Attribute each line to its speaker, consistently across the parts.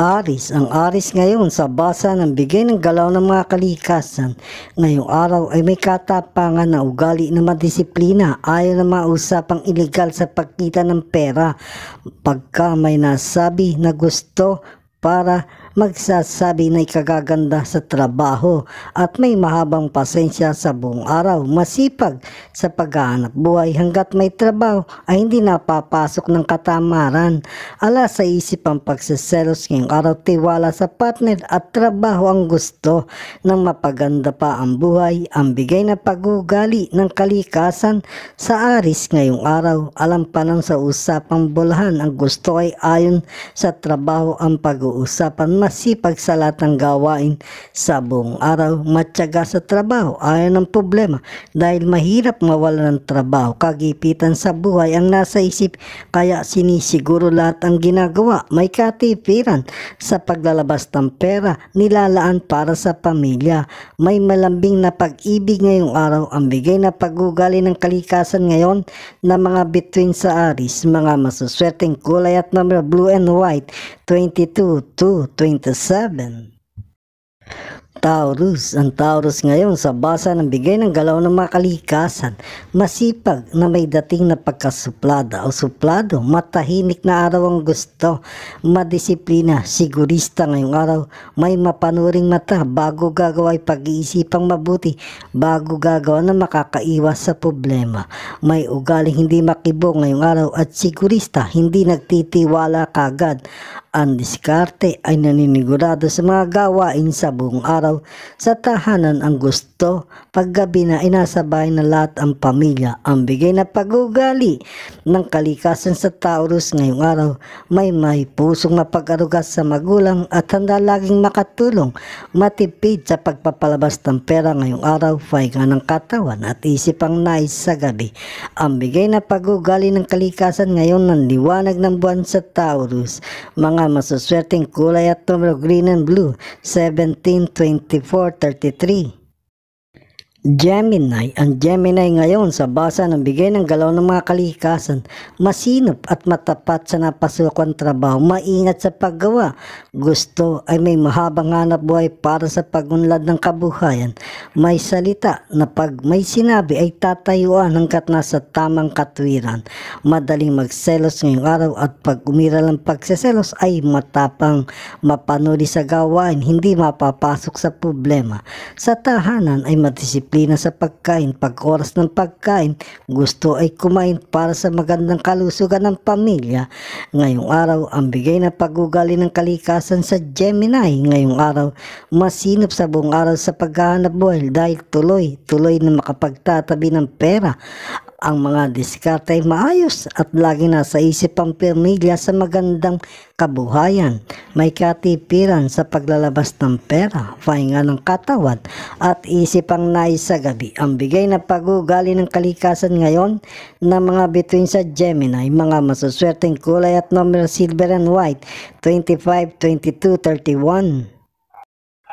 Speaker 1: Aris, ang Aris ngayon sa basa ng bigay ng galaw ng mga kalikasan. Ngayong araw ay may katapangan na ugali na madisiplina ayon na mausapang ilegal sa pagkita ng pera pagka may nasabi na gusto para magsasabi na ikagaganda sa trabaho at may mahabang pasensya sa buong araw, masipag sa paghahanap buhay hanggat may trabaho ay hindi napapasok ng katamaran. Ala sa isip ang pagsiselos ngayong araw, tiwala sa partner at trabaho ang gusto ng mapaganda pa ang buhay, ang bigay na pagugali ng kalikasan sa aris ngayong araw. Alam pa ng sa usapang bulahan, ang gusto ay ayon sa trabaho ang pag-uusapan masipag sa lahat ng gawain sa buong araw, matyaga sa trabaho, ayaw ng problema dahil mahirap mawala ng trabaho, kagipitan sa buhay ang nasa isip kaya sinisiguro lahat ang ginagawa, may katipiran sa paglalabas ng pera, nilalaan para sa pamilya, may malambing na pag-ibig ngayong araw, ang bigay na pagugali ng kalikasan ngayon na mga between sa aris, mga masuswerteng kulay at number blue and white, 22 to 27. Taurus, ang Taurus ngayon sa basa ng bigay ng galaw ng mga kalikasan, masipag na may dating na pagkasuplada o suplado, matahimik na araw ang gusto, madisiplina, sigurista ngayong araw, may mapanuring mata bago gagawa ay pag-iisipang mabuti, bago gagawa na makakaiwas sa problema, may ugaling hindi makibo ngayong araw at sigurista, hindi nagtitiwala kagad, ang diskarte ay naninigurado sa mga gawain sa buong araw sa tahanan ang gusto. Paggabi na inasabay na lahat ang pamilya. Ang bigay na pagugali ng kalikasan sa Taurus ngayong araw. May may pusong mapag-aruga sa magulang at handa laging makatulong. Matipid sa pagpapalabas ng pera ngayong araw. Pahinga ng katawan at isip ang nais sa gabi. Ang bigay na pagugali ng kalikasan ngayon ng liwanag ng buwan sa Taurus. Mga mga masuswerteng kulay at numero green and blue 17, 24, 33. Gemini, ang Gemini ngayon sa basa ng bigay ng galaw ng mga kalikasan, masinop at matapat sa napasukang trabaho, maingat sa paggawa. Gusto ay may mahabang hanap buhay para sa pagunlad ng kabuhayan. May salita na pag may sinabi ay tatayuan hanggat nasa tamang katwiran. Madaling magselos ngayong araw at pag umiral ang pagseselos ay matapang mapanuli sa gawain, hindi mapapasok sa problema. Sa tahanan ay matisip disiplina sa pagkain, pag-oras ng pagkain, gusto ay kumain para sa magandang kalusugan ng pamilya. Ngayong araw, ang bigay na pag ng kalikasan sa Gemini. Ngayong araw, masinop sa buong araw sa paghahanap buhay dahil tuloy, tuloy na makapagtatabi ng pera. Ang mga diskarte ay maayos at lagi nasa isip ang pamilya sa magandang kabuhayan. May katipiran sa paglalabas ng pera, pahinga ng katawan at isip ang nais sa gabi. Ang bigay na pagugali ng kalikasan ngayon na mga bituin sa Gemini, mga masuswerteng kulay at number silver and white, 25, 22, 31.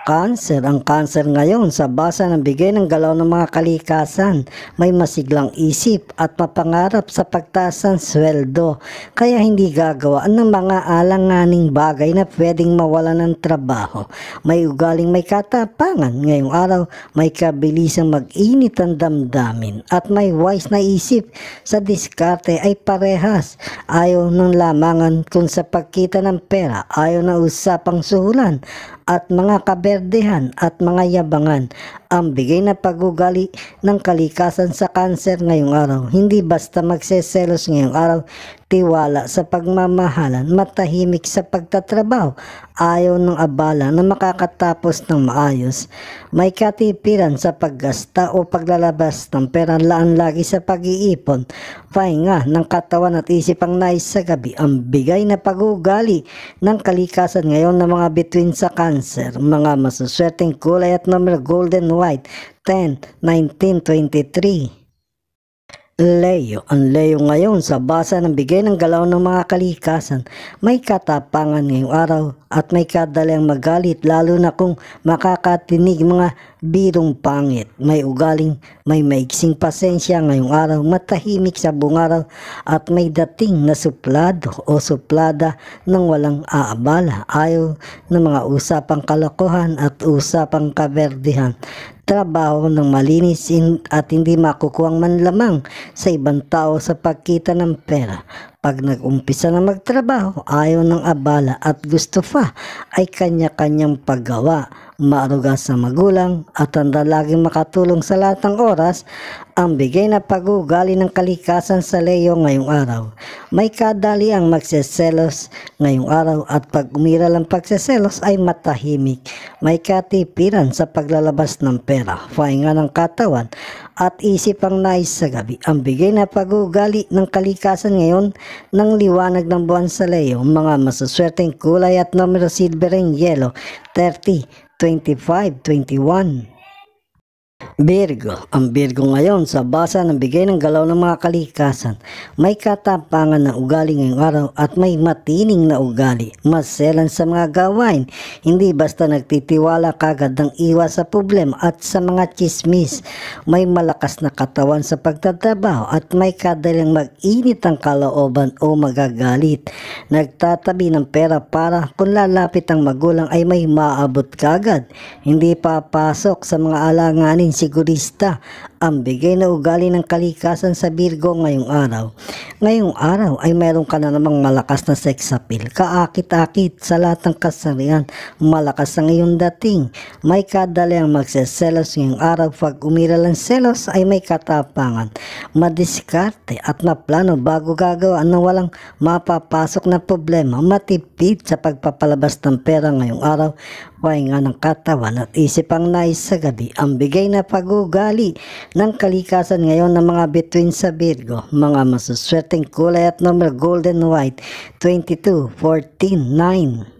Speaker 1: Cancer. Ang cancer ngayon sa basa ng bigay ng galaw ng mga kalikasan. May masiglang isip at mapangarap sa pagtasan sweldo. Kaya hindi gagawa ng mga alanganing bagay na pwedeng mawalan ng trabaho. May ugaling may katapangan. Ngayong araw, may kabilisang mag-init ang damdamin. At may wise na isip sa diskarte ay parehas. Ayaw ng lamangan kung sa pagkita ng pera. Ayaw na usapang suhulan at mga kaber perdihan at mga yabangan ang bigay na pagugali ng kalikasan sa kanser ngayong araw. Hindi basta magseselos ngayong araw, tiwala sa pagmamahalan, matahimik sa pagtatrabaho, ayaw ng abala na makakatapos ng maayos, may katipiran sa paggasta o paglalabas ng pera laan lagi sa pag-iipon, pahinga ng katawan at isip ang nais sa gabi, ang bigay na pagugali ng kalikasan ngayon ng mga bituin sa kanser, mga masuswerteng kulay at number golden White, 10, 1923. Leo, ang Leo ngayon sa basa ng bigay ng galaw ng mga kalikasan, may katapangan ngayong araw at may kadalang magalit lalo na kung makakatinig mga birong pangit. May ugaling, may maiksing pasensya ngayong araw, matahimik sa bungaraw at may dating na suplado o suplada ng walang aabala. Ayaw ng mga usapang kalokohan at usapang kaberdihan trabaho ng malinis at hindi makukuhang manlamang sa ibang tao sa pagkita ng pera. Pag nag-umpisa na magtrabaho, ayaw ng abala at gusto pa ay kanya-kanyang paggawa maaruga sa magulang at handa laging makatulong sa lahat ng oras ang bigay na pagugali ng kalikasan sa leyo ngayong araw. May kadali ang magseselos ngayong araw at pag umiral ang pagseselos ay matahimik. May katipiran sa paglalabas ng pera, pahinga ng katawan at isip ang nais sa gabi. Ang bigay na pagugali ng kalikasan ngayon ng liwanag ng buwan sa leyo, mga masuswerteng kulay at numero silver and yellow, 30, 25-21 Virgo, ang Virgo ngayon sa basa ng bigay ng galaw ng mga kalikasan, may katapangan na ugali ngayong araw at may matining na ugali. Maselan sa mga gawain, hindi basta nagtitiwala kagad ng iwas sa problema at sa mga chismis. May malakas na katawan sa pagtatrabaho at may kadaling mag-init ang kalooban o magagalit. Nagtatabi ng pera para kung lalapit ang magulang ay may maabot kagad. Hindi papasok sa mga alanganin si sigurista ang bigay na ugali ng kalikasan sa Virgo ngayong araw. Ngayong araw ay mayroon ka na namang malakas na sex appeal, kaakit-akit sa lahat ng kasarian, malakas ang iyong dating. May kadali kadaliang magseselos ngayong araw pag umiral ang selos ay may katapangan, madiskarte at maplano bago gagawa na walang mapapasok na problema, matipid sa pagpapalabas ng pera ngayong araw, pahinga ng katawan at isip ang nais sa gabi, ang bigay na pagugali ng kalikasan ngayon ng mga between sa Virgo, mga masuswerteng kulay at normal golden white, 22, 14, 9.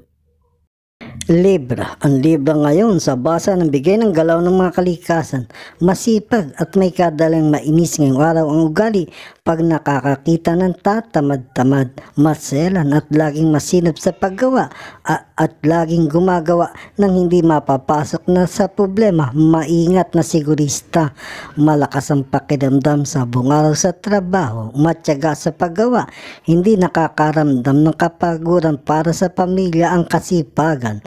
Speaker 1: Libra. Ang Libra ngayon sa basa ng bigay ng galaw ng mga kalikasan, masipag at may kadalang mainis ngayong araw ang ugali pag nakakakita ng tatamad-tamad, maselan at laging masinab sa paggawa at laging gumagawa ng hindi mapapasok na sa problema, maingat na sigurista, malakas ang pakiramdam sa bungaraw sa trabaho, matyaga sa paggawa, hindi nakakaramdam ng kapaguran para sa pamilya ang kasipagan,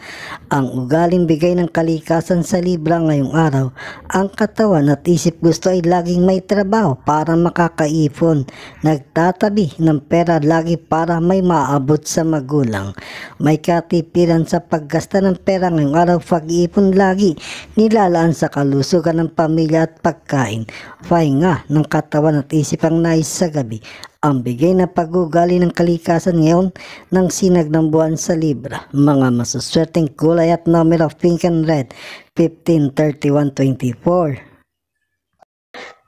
Speaker 1: ang ugaling bigay ng kalikasan sa libra ngayong araw, ang katawan at isip gusto ay laging may trabaho para makakaipon ngayon, nagtatabi ng pera lagi para may maabot sa magulang. May katipiran sa paggasta ng pera ngayong araw, pag-iipon lagi, nilalaan sa kalusugan ng pamilya at pagkain, pahinga ng katawan at isip ang nais sa gabi. Ang bigay na pagugali ng kalikasan ngayon ng sinag ng buwan sa Libra. Mga masuswerteng kulay at number of pink and red, 15, 31, 24.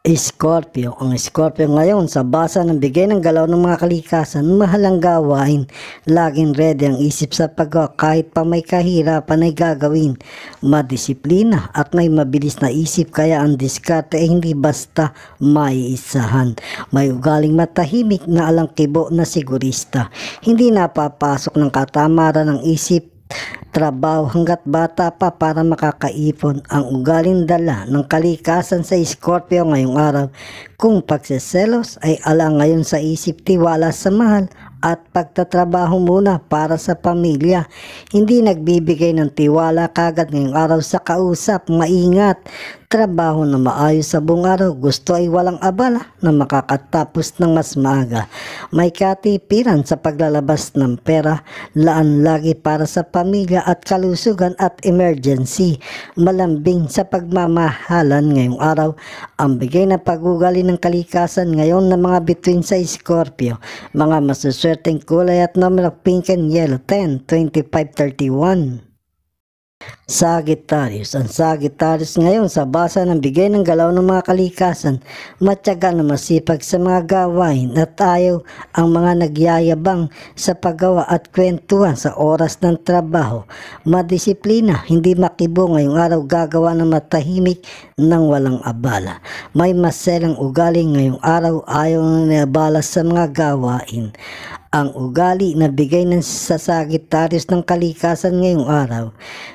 Speaker 1: Scorpio. Ang Scorpio ngayon sa basa ng bigay ng galaw ng mga kalikasan, mahalang gawain. Laging ready ang isip sa paggawa kahit pa may kahirapan ay gagawin. Madisiplina at may mabilis na isip kaya ang diskarte ay hindi basta maiisahan. May ugaling matahimik na alangkibo na sigurista. Hindi napapasok ng katamaran ng isip trabaho hanggat bata pa para makakaipon ang ugaling dala ng kalikasan sa Scorpio ngayong araw kung pagseselos ay ala ngayon sa isip tiwala sa mahal at pagtatrabaho muna para sa pamilya. Hindi nagbibigay ng tiwala kagad ngayong araw sa kausap, maingat trabaho na maayos sa buong araw, gusto ay walang abala na makakatapos ng mas maaga. May katipiran sa paglalabas ng pera, laan lagi para sa pamilya at kalusugan at emergency. Malambing sa pagmamahalan ngayong araw, ang bigay na pagugali ng kalikasan ngayon ng mga between sa Scorpio, mga masuswerteng kulay at numero pink and yellow 10, 25, 31. Sagittarius. Ang Sagittarius ngayon sa basa ng bigay ng galaw ng mga kalikasan, matyaga na masipag sa mga gawain at ayaw ang mga nagyayabang sa paggawa at kwentuhan sa oras ng trabaho. Madisiplina, hindi makibo ngayong araw gagawa ng matahimik ng walang abala. May maselang ugali ngayong araw ayaw na abala sa mga gawain ang ugali na bigay ng sa Sagittarius ng kalikasan ngayong araw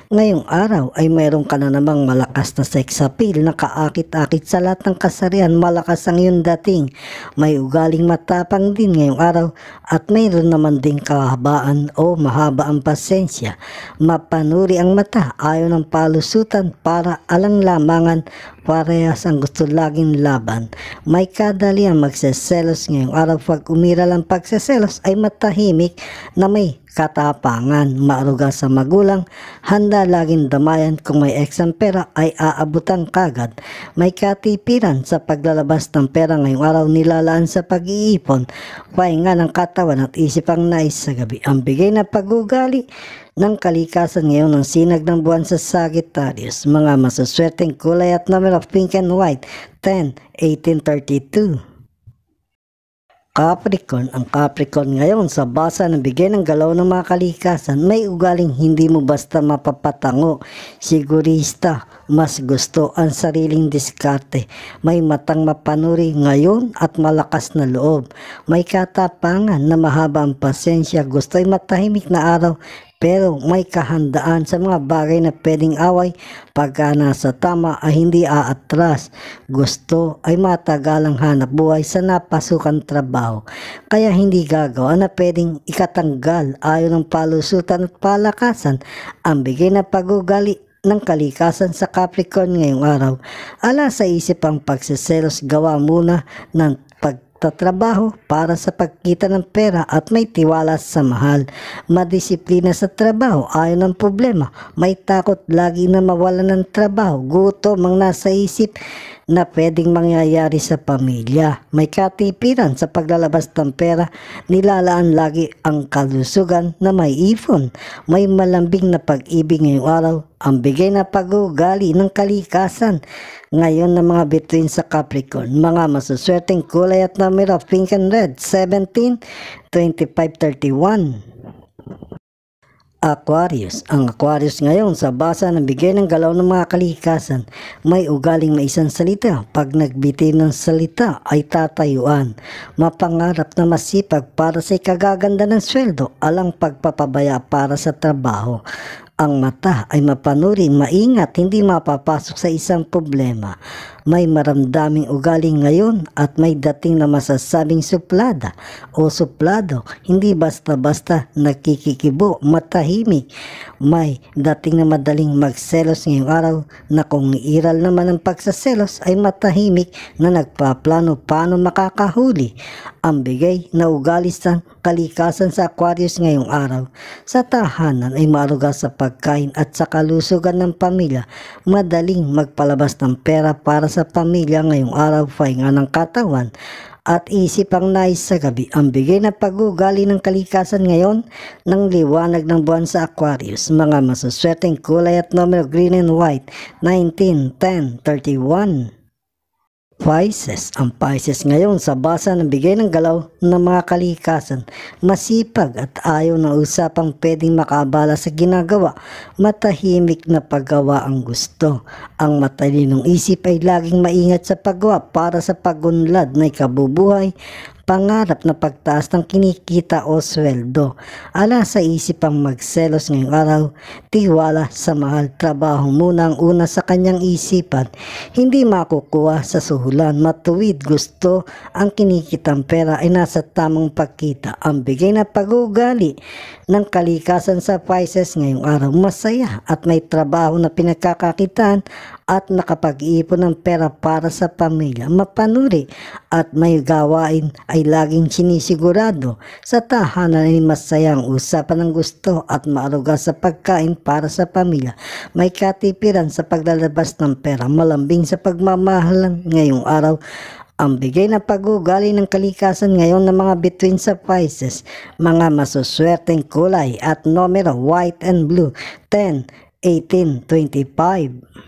Speaker 1: Ngayong araw ay mayroon ka na namang malakas na sex appeal na kaakit-akit sa lahat ng kasarian malakas ang iyong dating. May ugaling matapang din ngayong araw at mayroon naman ding kahabaan o mahaba ang pasensya. Mapanuri ang mata ayaw ng palusutan para alang lamangan parehas ang gusto laging laban. May kadalian magseselos ngayong araw pag umiral ang pagseselos ay matahimik na may katapangan, maaruga sa magulang, handa laging damayan kung may eksang pera ay aabutan kagad. May katipiran sa paglalabas ng pera ngayong araw nilalaan sa pag-iipon, nga ng katawan at isip ang nais sa gabi. Ang bigay na pagugali ng kalikasan ngayon ng sinag ng buwan sa Sagittarius, mga masuswerteng kulay at number of pink and white, 10, 1832. Capricorn, ang Capricorn ngayon sa basa ng bigay ng galaw ng mga kalikasan, may ugaling hindi mo basta mapapatango. Sigurista, mas gusto ang sariling diskarte. May matang mapanuri ngayon at malakas na loob. May katapangan na mahaba ang pasensya, gusto'y matahimik na araw pero may kahandaan sa mga bagay na pwedeng away pagka nasa tama ay hindi aatras. Gusto ay matagalang hanap buhay sa napasukan trabaho, kaya hindi gagawa na pwedeng ikatanggal ayon ng palusutan at palakasan ang bigay na pagugali ng kalikasan sa Capricorn ngayong araw. Ala sa isip ang pagseselos, gawa muna ng pag tatrabaho para sa pagkita ng pera at may tiwala sa mahal. Madisiplina sa trabaho ayon ang problema. May takot lagi na mawala ng trabaho. Gutom mang nasa isip na pwedeng mangyayari sa pamilya. May katipiran sa paglalabas ng pera, nilalaan lagi ang kalusugan na may ipon. May malambing na pag-ibig ngayong araw, ang bigay na pag-ugali ng kalikasan. Ngayon ng mga bituin sa Capricorn, mga masuswerteng kulay at numero pink and red, 17, 25, 31. Aquarius. Ang Aquarius ngayon sa basa ng bigay ng galaw ng mga kalikasan, may ugaling maisang salita. Pag nagbiti ng salita ay tatayuan. Mapangarap na masipag para sa ikagaganda ng sweldo, alang pagpapabaya para sa trabaho ang mata ay mapanuri, maingat, hindi mapapasok sa isang problema. May maramdaming ugaling ngayon at may dating na masasabing suplada o suplado, hindi basta-basta nakikikibo, matahimik. May dating na madaling magselos ngayong araw na kung iral naman ang pagsaselos ay matahimik na nagpaplano paano makakahuli ang bigay na ugali sa kalikasan sa Aquarius ngayong araw. Sa tahanan ay maruga sa pagkain at sa kalusugan ng pamilya. Madaling magpalabas ng pera para sa pamilya ngayong araw, pahinga ng katawan at isip ang nais sa gabi. Ang bigay na pag-ugali ng kalikasan ngayon ng liwanag ng buwan sa Aquarius. Mga masuswerteng kulay at numero green and white 19, 10, 31. Pisces. Ang Pisces ngayon sa basa ng bigay ng galaw ng mga kalikasan, masipag at ayaw na usapang pwedeng makabala sa ginagawa, matahimik na paggawa ang gusto. Ang matalinong isip ay laging maingat sa paggawa para sa pagunlad na ikabubuhay pangarap na pagtaas ng kinikita o sweldo. Ala sa isip ang magselos ngayong araw, tiwala sa mahal trabaho muna ang una sa kanyang isipan. Hindi makukuha sa suhulan, matuwid gusto ang kinikitang pera ay nasa tamang pagkita. Ang bigay na pagugali ng kalikasan sa Pisces ngayong araw, masaya at may trabaho na pinagkakakitaan at nakapag-iipon ng pera para sa pamilya mapanuri at may gawain ay laging sinisigurado sa tahanan ay masayang usapan ng gusto at maaruga sa pagkain para sa pamilya may katipiran sa paglalabas ng pera malambing sa pagmamahalan ngayong araw ang bigay na pagugali ng kalikasan ngayon ng mga between sa Pisces, mga masuswerteng kulay at numero white and blue, 10, 18, 25.